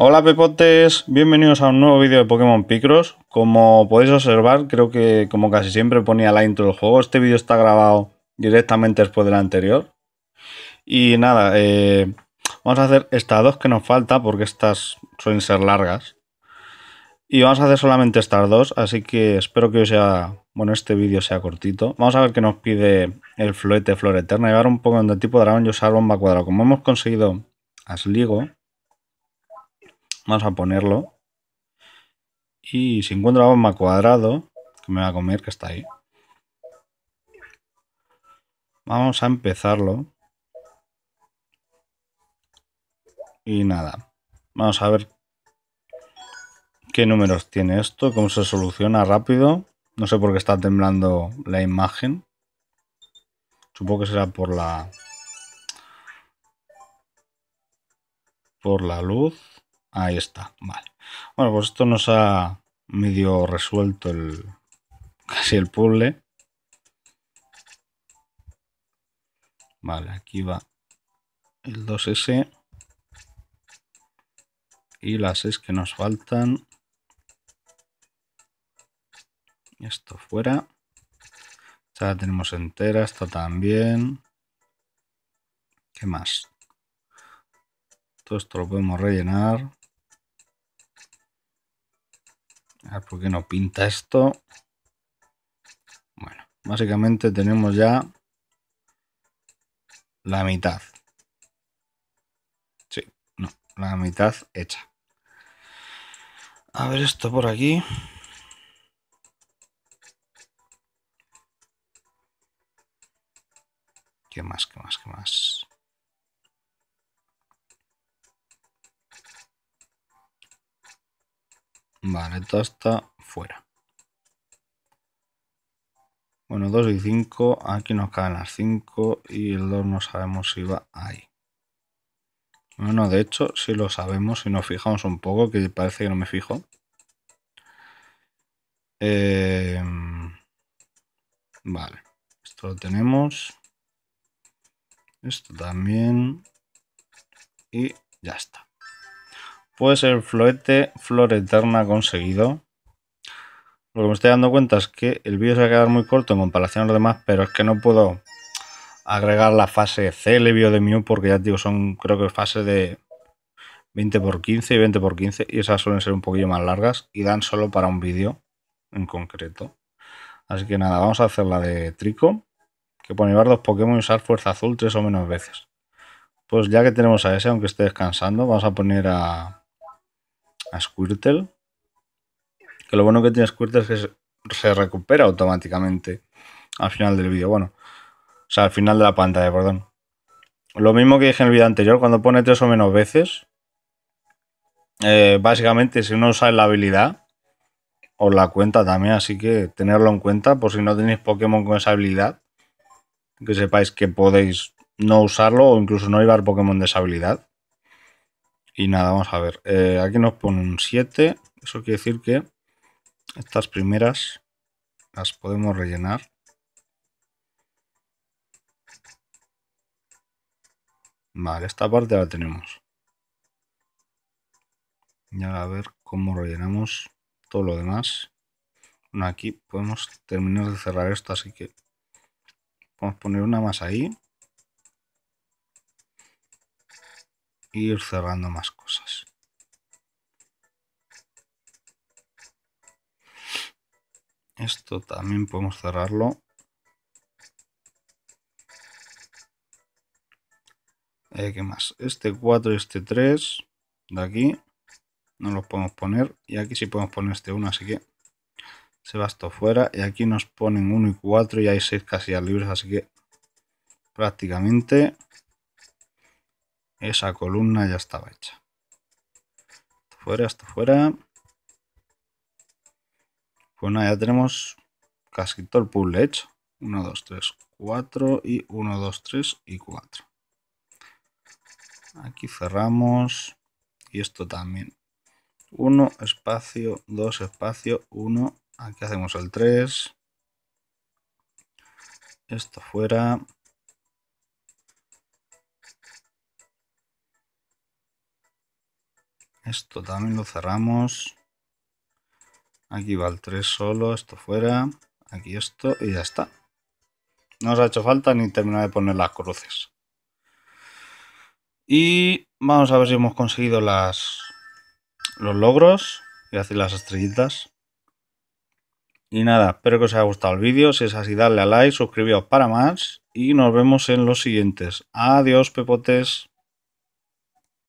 Hola pepotes, bienvenidos a un nuevo vídeo de Pokémon Picross. Como podéis observar, creo que como casi siempre ponía la intro del juego, este vídeo está grabado directamente después del anterior. Y nada, eh, vamos a hacer estas dos que nos falta porque estas suelen ser largas. Y vamos a hacer solamente estas dos, así que espero que sea, bueno, este vídeo sea cortito. Vamos a ver qué nos pide el Floete, Flor Eterna. Llevar un Pokémon de tipo dragón y usar bomba Cuadrado Como hemos conseguido a Sligo, Vamos a ponerlo. Y si encuentro la bomba cuadrado, que me va a comer, que está ahí. Vamos a empezarlo. Y nada. Vamos a ver qué números tiene esto, cómo se soluciona rápido. No sé por qué está temblando la imagen. Supongo que será por la... Por la luz. Ahí está, vale. Bueno, pues esto nos ha medio resuelto el casi el puzzle. Vale, aquí va el 2S. Y las 6 que nos faltan. Esto fuera. Ya la tenemos entera, esto también. ¿Qué más? Todo esto lo podemos rellenar. A ver por qué no pinta esto. Bueno, básicamente tenemos ya la mitad. Sí, no, la mitad hecha. A ver esto por aquí. ¿Qué más? ¿Qué más? ¿Qué más? Vale, todo está fuera. Bueno, 2 y 5. Aquí nos caen las 5 y el 2 no sabemos si va ahí. Bueno, de hecho, si sí lo sabemos, si nos fijamos un poco, que parece que no me fijo. Em, vale, esto lo tenemos. Esto también. Y ya está. Puede ser floete Flor Eterna conseguido. Lo que me estoy dando cuenta es que el vídeo se va a quedar muy corto en comparación a los demás, pero es que no puedo agregar la fase Celebio de Mew porque ya digo, son creo que fases de 20x15 y 20x15 y esas suelen ser un poquillo más largas y dan solo para un vídeo en concreto. Así que nada, vamos a hacer la de Trico, que pone llevar dos Pokémon y usar fuerza azul tres o menos veces. Pues ya que tenemos a ese, aunque esté descansando, vamos a poner a a Squirtle. Que lo bueno que tiene Squirtle es que se recupera automáticamente al final del vídeo. Bueno, o sea, al final de la pantalla, perdón. Lo mismo que dije en el vídeo anterior, cuando pone tres o menos veces, eh, básicamente si no usáis la habilidad, os la cuenta también, así que tenerlo en cuenta por si no tenéis Pokémon con esa habilidad, que sepáis que podéis no usarlo o incluso no llevar Pokémon de esa habilidad. Y nada, vamos a ver. Eh, aquí nos pone un 7. Eso quiere decir que estas primeras las podemos rellenar. Vale, esta parte la tenemos. Y ahora a ver cómo rellenamos todo lo demás. aquí podemos terminar de cerrar esto, así que vamos a poner una más ahí. ir cerrando más cosas. Esto también podemos cerrarlo. Eh, ¿Qué más? Este 4 y este 3 de aquí no los podemos poner. Y aquí sí podemos poner este 1, así que se va esto fuera. Y aquí nos ponen 1 y 4 y hay 6 casillas libres, así que prácticamente esa columna ya estaba hecha. Esto fuera, esto fuera. Bueno, pues ya tenemos casi todo el puzzle hecho. 1, 2, 3, 4 y 1, 2, 3 y 4. Aquí cerramos y esto también. 1, espacio, 2, espacio, 1. Aquí hacemos el 3. Esto fuera. Esto también lo cerramos. Aquí va el 3 solo, esto fuera. Aquí esto y ya está. No os ha hecho falta ni terminar de poner las cruces. Y vamos a ver si hemos conseguido las, los logros y hacer las estrellitas. Y nada, espero que os haya gustado el vídeo. Si es así, dale a like, suscribíos para más. Y nos vemos en los siguientes. Adiós, pepotes.